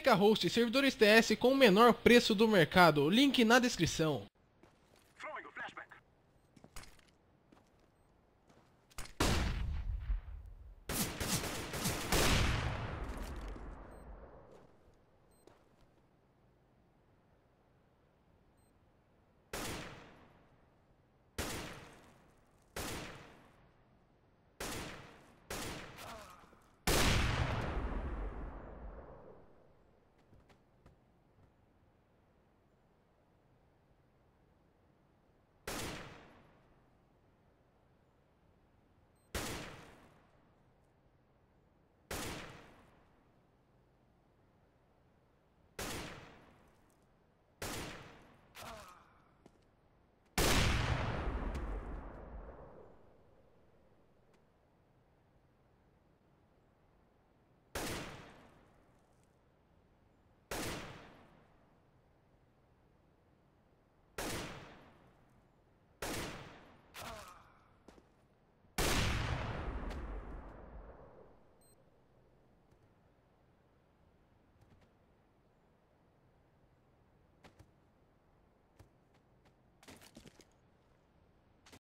PKHost servidores TS com o menor preço do mercado. Link na descrição.